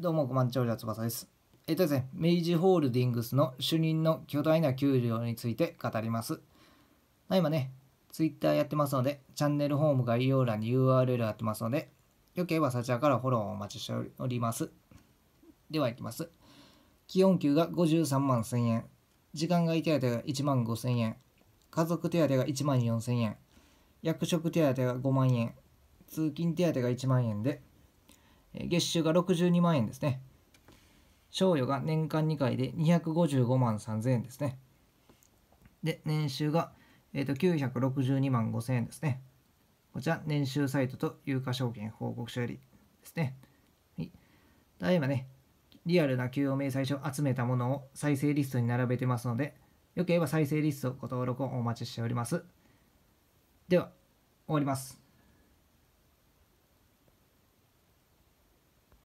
どうも、こまんちょうり翼です。えっ、ー、とですね、明治ホールディングスの主任の巨大な給料について語ります。まあ、今ね、ツイッターやってますので、チャンネルホーム概要欄に URL 貼ってますので、よければそちらからフォローをお待ちしております。では、いきます。基本給が53万1000円。時間外手当が1万5000円。家族手当が1万4000円。役職手当が5万円。通勤手当が1万円で、月収が62万円ですね。賞与が年間2回で255万3000円ですね。で、年収が、えー、と962万5000円ですね。こちら、年収サイトと有価証券報告書よりですね。はい、ただいまね、リアルな給与明細書を集めたものを再生リストに並べてますので、よければ再生リストご登録をお待ちしております。では、終わります。